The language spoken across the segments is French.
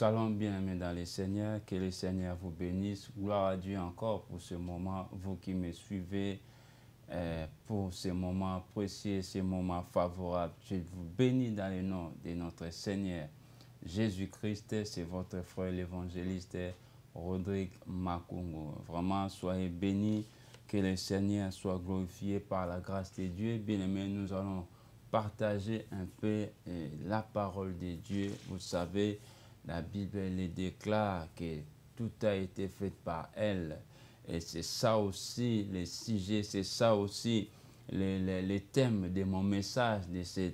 Salut bien, mais dans le Seigneur, que le Seigneur vous bénisse. Gloire à Dieu encore pour ce moment, vous qui me suivez, euh, pour ce moment précieux, ce moment favorable. Je vous bénis dans le nom de notre Seigneur Jésus-Christ. C'est votre frère l'évangéliste Rodrigue Makungo. Vraiment, soyez bénis, que le Seigneur soit glorifié par la grâce de Dieu. Bien-aimés, nous allons partager un peu euh, la parole de Dieu. Vous savez, la Bible les déclare que tout a été fait par elle. Et c'est ça aussi le sujet, c'est ça aussi le, le, le, thème de mon message, de ce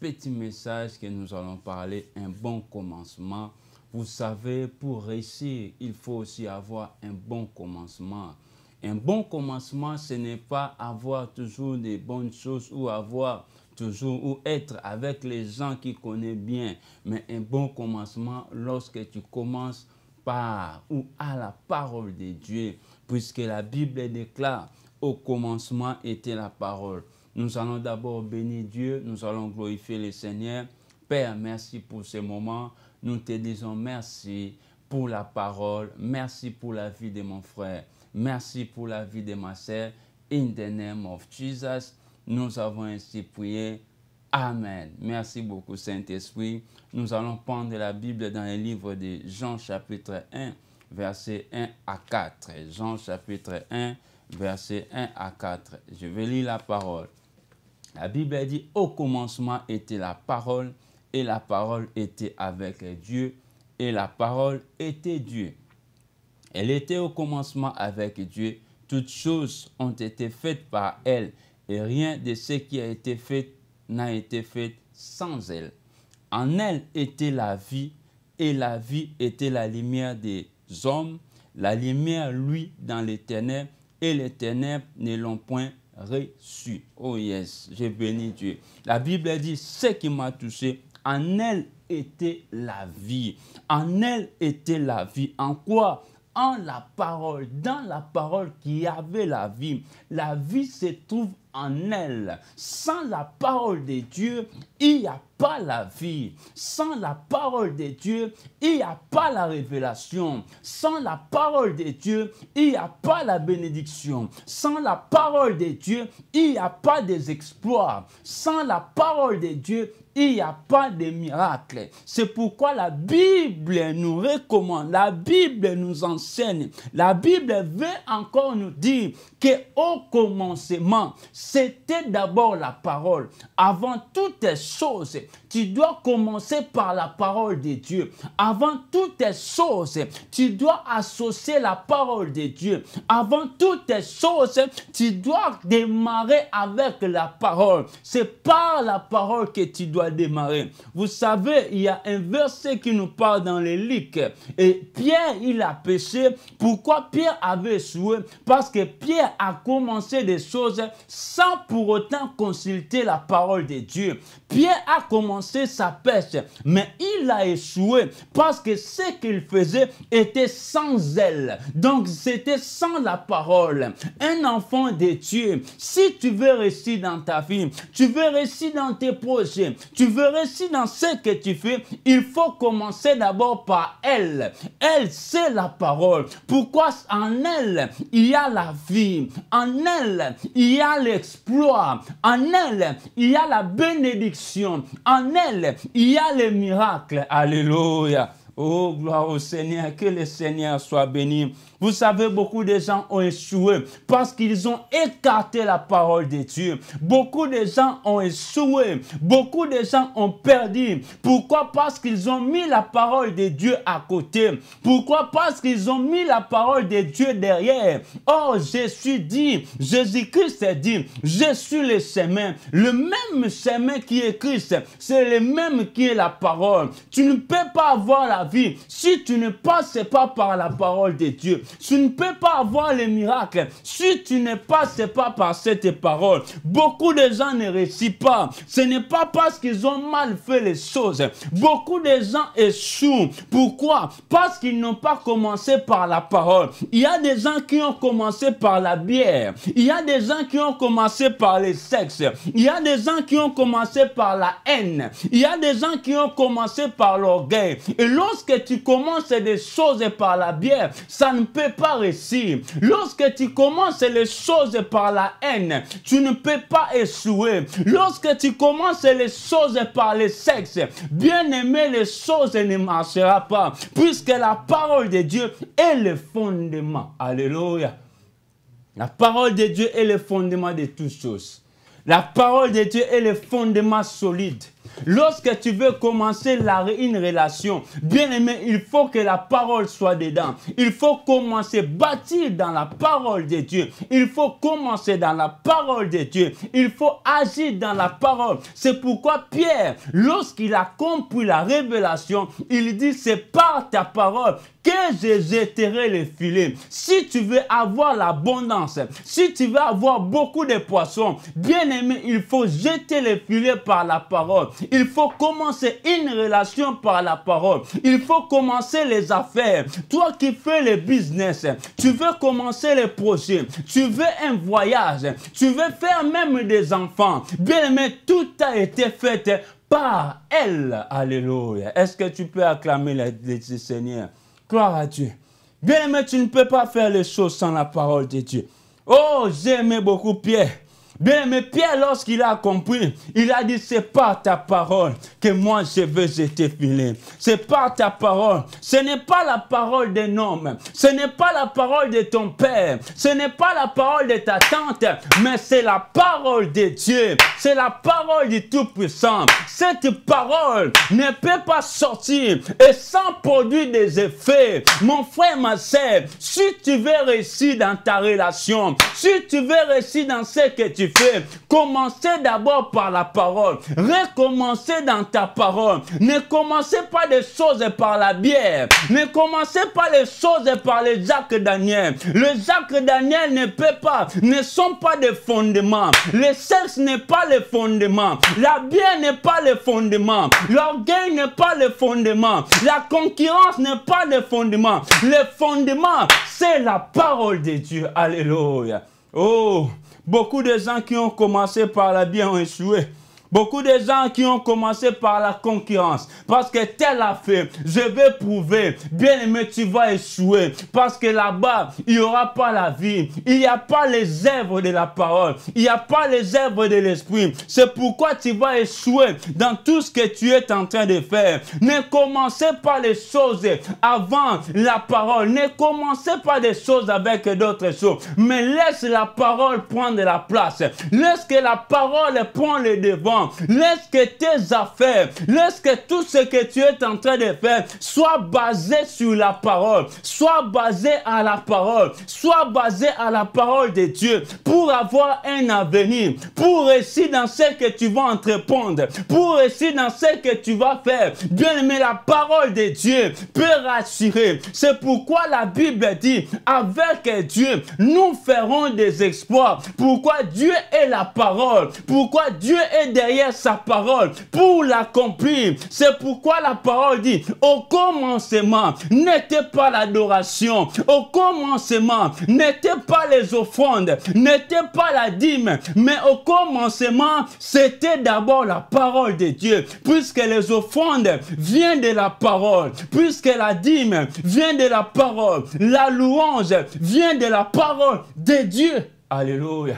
petit message que nous allons parler, un bon commencement. Vous savez, pour réussir, il faut aussi avoir un bon commencement. Un bon commencement, ce n'est pas avoir toujours des bonnes choses ou avoir toujours ou être avec les gens qui connaissent bien. Mais un bon commencement lorsque tu commences par ou à la parole de Dieu, puisque la Bible déclare au commencement était la parole. Nous allons d'abord bénir Dieu, nous allons glorifier le Seigneur. Père, merci pour ce moment. Nous te disons merci pour la parole, merci pour la vie de mon frère, merci pour la vie de ma sœur. In the name of Jesus. Nous avons ainsi prié. Amen. Merci beaucoup Saint-Esprit. Nous allons prendre la Bible dans le livre de Jean chapitre 1, verset 1 à 4. Jean chapitre 1, versets 1 à 4. Je vais lire la parole. La Bible dit, au commencement était la parole, et la parole était avec Dieu, et la parole était Dieu. Elle était au commencement avec Dieu. Toutes choses ont été faites par elle, et rien de ce qui a été fait n'a été fait sans elle. En elle était la vie, et la vie était la lumière des hommes. La lumière, lui, dans les ténèbres, et les ténèbres ne l'ont point reçu. Oh yes, j'ai béni Dieu. La Bible dit, ce qui m'a touché, en elle était la vie. En elle était la vie. En quoi En la parole. Dans la parole qui avait la vie. La vie se trouve en elle. Sans la parole de Dieu, il n'y a pas la vie. Sans la parole de Dieu, il n'y a pas la révélation. Sans la parole de Dieu, il n'y a pas la bénédiction. Sans la parole de Dieu, il n'y a pas des exploits. Sans la parole de Dieu, il n'y a pas des miracles. C'est pourquoi la Bible nous recommande, la Bible nous enseigne, la Bible veut encore nous dire que au commencement, c'était d'abord la parole. Avant toutes choses, tu dois commencer par la parole de Dieu. Avant toutes tes choses, tu dois associer la parole de Dieu. Avant toutes tes choses, tu dois démarrer avec la parole. C'est par la parole que tu dois démarrer. Vous savez, il y a un verset qui nous parle dans les Lics. Et Pierre, il a péché. Pourquoi Pierre avait souhait Parce que Pierre a commencé des choses sans pour autant consulter la parole de Dieu. Pierre a commencé sa pêche, mais il a échoué parce que ce qu'il faisait était sans elle. Donc c'était sans la parole. Un enfant de Dieu, si tu veux réussir dans ta vie, tu veux réussir dans tes projets, tu veux réussir dans ce que tu fais, il faut commencer d'abord par elle. Elle, c'est la parole. Pourquoi en elle, il y a la vie. En elle, il y a l'exploit. En elle, il y a la bénédiction. En elle, il y a les miracles. Alléluia. Oh, gloire au Seigneur. Que le Seigneur soit béni. Vous savez, beaucoup de gens ont échoué parce qu'ils ont écarté la parole de Dieu. Beaucoup de gens ont échoué. Beaucoup de gens ont perdu. Pourquoi Parce qu'ils ont mis la parole de Dieu à côté. Pourquoi Parce qu'ils ont mis la parole de Dieu derrière. Or, Jésus dit, Jésus-Christ dit, je suis le chemin. Le même chemin qui est Christ, c'est le même qui est la parole. Tu ne peux pas avoir la vie si tu ne passes pas par la parole de Dieu tu ne peux pas avoir les miracles si tu ne passes pas par cette parole. Beaucoup de gens ne réussissent pas. Ce n'est pas parce qu'ils ont mal fait les choses. Beaucoup de gens échouent. Pourquoi Parce qu'ils n'ont pas commencé par la parole. Il y a des gens qui ont commencé par la bière. Il y a des gens qui ont commencé par le sexe. Il y a des gens qui ont commencé par la haine. Il y a des gens qui ont commencé par l'orgueil. Et lorsque tu commences des choses par la bière, ça ne peux pas réussir. Lorsque tu commences les choses par la haine, tu ne peux pas échouer. Lorsque tu commences les choses par le sexe, bien aimé, les choses ne marchera pas, puisque la parole de Dieu est le fondement. Alléluia. La parole de Dieu est le fondement de toutes choses. La parole de Dieu est le fondement solide. Lorsque tu veux commencer la, une relation, bien aimé, il faut que la parole soit dedans. Il faut commencer bâtir dans la parole de Dieu. Il faut commencer dans la parole de Dieu. Il faut agir dans la parole. C'est pourquoi Pierre, lorsqu'il a compris la révélation, il dit, c'est par ta parole que je jetterai les filets. Si tu veux avoir l'abondance, si tu veux avoir beaucoup de poissons, bien aimé, il faut jeter les filets par la parole. Il faut commencer une relation par la parole. Il faut commencer les affaires. Toi qui fais le business, tu veux commencer les projets. Tu veux un voyage. Tu veux faire même des enfants. Bien mais tout a été fait par elle. Alléluia. Est-ce que tu peux acclamer le, Seigneur? Gloire à Dieu. Bien mais tu ne peux pas faire les choses sans la parole de Dieu. Oh, j'aimais beaucoup Pierre. Bien, mais Pierre, lorsqu'il a compris, il a dit, c'est pas ta parole que moi je veux être filer. C'est pas ta parole. Ce n'est pas la parole d'un homme. Ce n'est pas la parole de ton père. Ce n'est pas la parole de ta tante. Mais c'est la parole de Dieu. C'est la parole du Tout-Puissant. Cette parole ne peut pas sortir et sans produire des effets. Mon frère, ma sœur, si tu veux réussir dans ta relation, si tu veux réussir dans ce que tu Commencez d'abord par la parole. Recommencez dans ta parole. Ne commencez pas des choses par la bière. Ne commencez pas les choses par les Jacques Daniel. le Jacques Daniel ne peut pas, ne sont pas des fondements. Le sexe n'est pas le fondement. La bière n'est pas le fondement. L'orgueil n'est pas le fondement. La concurrence n'est pas le fondement. Le fondement, c'est la parole de Dieu. Alléluia. Oh, beaucoup de gens qui ont commencé par la bien ont échoué. Beaucoup de gens qui ont commencé par la concurrence. Parce que tel a fait, je vais prouver. Bien aimé, tu vas échouer. Parce que là-bas, il n'y aura pas la vie. Il n'y a pas les œuvres de la parole. Il n'y a pas les œuvres de l'esprit. C'est pourquoi tu vas échouer dans tout ce que tu es en train de faire. Ne commencez pas les choses avant la parole. Ne commencez pas des choses avec d'autres choses. Mais laisse la parole prendre la place. Laisse que la parole prend le devant. Laisse que tes affaires, laisse que tout ce que tu es en train de faire soit basé sur la parole, soit basé à la parole, soit basé à la parole de Dieu pour avoir un avenir, pour réussir dans ce que tu vas entreprendre, pour réussir dans ce que tu vas faire. Bien aimé, la parole de Dieu peut rassurer. C'est pourquoi la Bible dit, avec Dieu, nous ferons des exploits. Pourquoi Dieu est la parole, pourquoi Dieu est des sa parole pour l'accomplir. C'est pourquoi la parole dit, au commencement n'était pas l'adoration, au commencement n'était pas les offrandes, n'était pas la dîme, mais au commencement c'était d'abord la parole de Dieu, puisque les offrandes viennent de la parole, puisque la dîme vient de la parole, la louange vient de la parole de Dieu. Alléluia.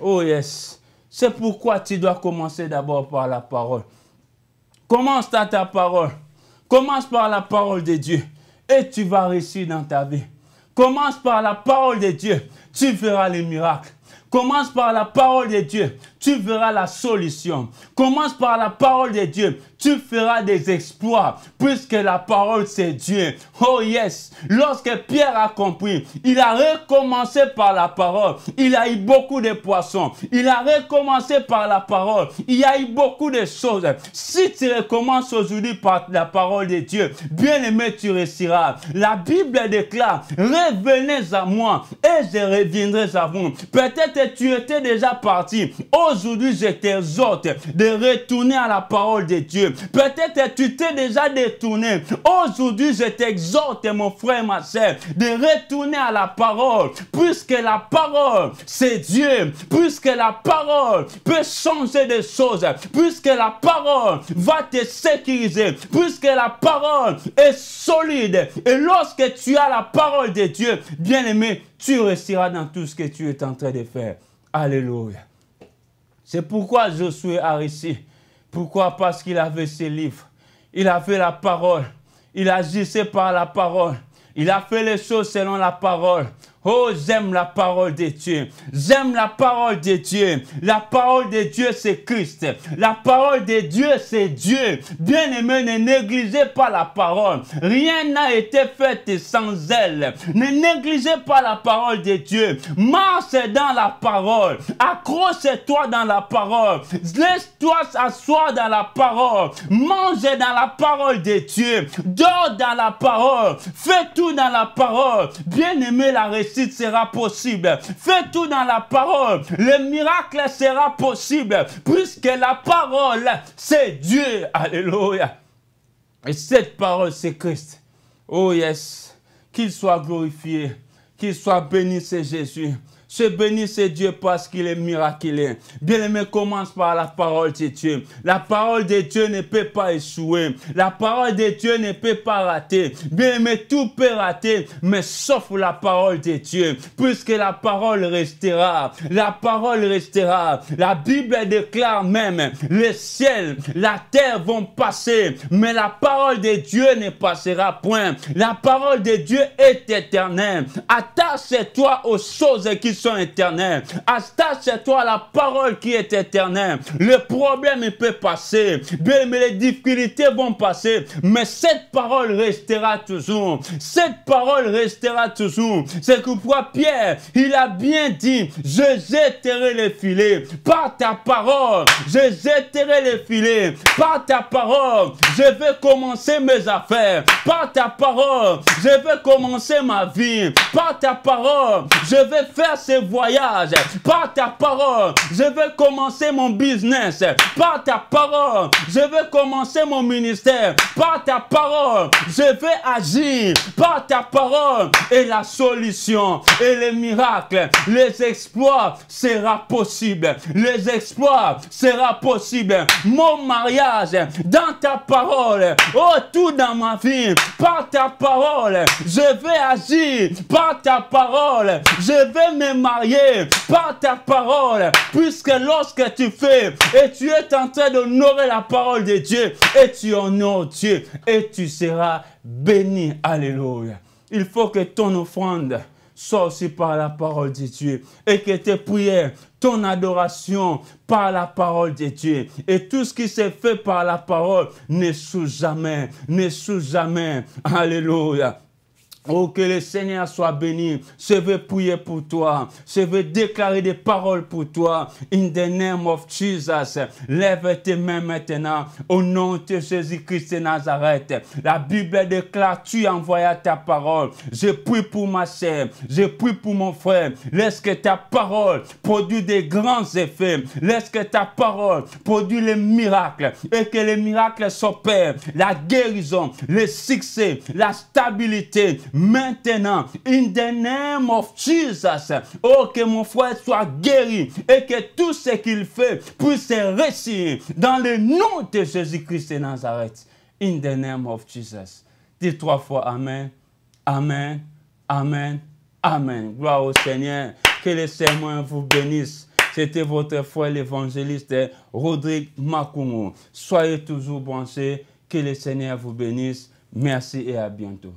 Oh yes. C'est pourquoi tu dois commencer d'abord par la parole. Commence à ta parole. Commence par la parole de Dieu et tu vas réussir dans ta vie. Commence par la parole de Dieu, tu feras les miracles. Commence par la parole de Dieu, tu verras la solution. Commence par la parole de Dieu. Tu feras des exploits puisque la parole c'est Dieu. Oh yes, lorsque Pierre a compris, il a recommencé par la parole. Il a eu beaucoup de poissons. Il a recommencé par la parole. Il a eu beaucoup de choses. Si tu recommences aujourd'hui par la parole de Dieu, bien aimé, tu réussiras. La Bible déclare, revenez à moi et je reviendrai à vous. Peut-être que tu étais déjà parti aujourd'hui, je t'exhorte de retourner à la parole de Dieu. Peut-être tu t'es déjà détourné. Aujourd'hui, je t'exhorte, mon frère et ma sœur, de retourner à la parole, puisque la parole, c'est Dieu, puisque la parole peut changer des choses, puisque la parole va te sécuriser, puisque la parole est solide. Et lorsque tu as la parole de Dieu, bien aimé, tu réussiras dans tout ce que tu es en train de faire. Alléluia. C'est pourquoi Josué a réussi. Pourquoi Parce qu'il avait ses livres. Il avait la parole. Il agissait par la parole. Il a fait les choses selon la parole. Oh, j'aime la parole de Dieu. J'aime la parole de Dieu. La parole de Dieu, c'est Christ. La parole de Dieu, c'est Dieu. Bien-aimé, ne négligez pas la parole. Rien n'a été fait sans elle. Ne négligez pas la parole de Dieu. Marche dans la parole. Accroche-toi dans la parole. Laisse-toi s'asseoir dans la parole. Mange dans la parole de Dieu. Dors dans la parole. Fais tout dans la parole. Bien-aimé, la réception sera possible. Fais tout dans la parole. Le miracle sera possible puisque la parole, c'est Dieu. Alléluia. Et cette parole, c'est Christ. Oh yes, qu'il soit glorifié, qu'il soit béni, c'est Jésus. Se bénisse Dieu parce qu'il est miraculeux. Bien-aimé, commence par la parole de Dieu. La parole de Dieu ne peut pas échouer. La parole de Dieu ne peut pas rater. Bien-aimé, tout peut rater, mais sauf la parole de Dieu. Puisque la parole restera. La parole restera. La Bible déclare même, le ciel, la terre vont passer, mais la parole de Dieu ne passera point. La parole de Dieu est éternelle. Attache-toi aux choses qui sont Éternel, éternels. toi la parole qui est éternelle. Le problème il peut passer. Bien, mais les difficultés vont passer. Mais cette parole restera toujours. Cette parole restera toujours. C'est pourquoi Pierre, il a bien dit, je jetterai les filets. Par ta parole, je jetterai les filets. Par ta parole, je vais commencer mes affaires. Par ta parole, je vais commencer ma vie. Par ta parole, je vais faire ce voyage, par ta parole. Je vais commencer mon business par ta parole. Je vais commencer mon ministère par ta parole. Je vais agir par ta parole. Et la solution et les miracles, les exploits sera possible. Les exploits sera possible. Mon mariage dans ta parole. Oh, tout dans ma vie par ta parole. Je vais agir par ta parole. Je vais me marié par ta parole, puisque lorsque tu fais, et tu es en train d'honorer la parole de Dieu, et tu honores Dieu, et tu seras béni. Alléluia. Il faut que ton offrande soit aussi par la parole de Dieu, et que tes prières, ton adoration par la parole de Dieu. Et tout ce qui s'est fait par la parole ne sous jamais, ne sous jamais. Alléluia. Oh, que le Seigneur soit béni. Je veux prier pour toi. Je veux déclarer des paroles pour toi. In the name of Jesus. Lève tes mains maintenant. Au nom de Jésus-Christ de Nazareth. La Bible déclare, tu envoyas ta parole. Je prie pour ma sœur. Je prie pour mon frère. Laisse que ta parole produise des grands effets. Laisse que ta parole produise les miracles. Et que les miracles s'opèrent. La guérison, le succès, la stabilité maintenant, in the name of Jesus, oh, que mon frère soit guéri et que tout ce qu'il fait puisse réussir dans le nom de Jésus-Christ de Nazareth. In the name of Jesus. Dis trois fois Amen, Amen, Amen, Amen. Gloire au Seigneur. Que les Seigneur vous bénisse. C'était votre frère l'évangéliste Rodrigue Makumo. Soyez toujours branchés. Que le Seigneur vous bénisse. Merci et à bientôt.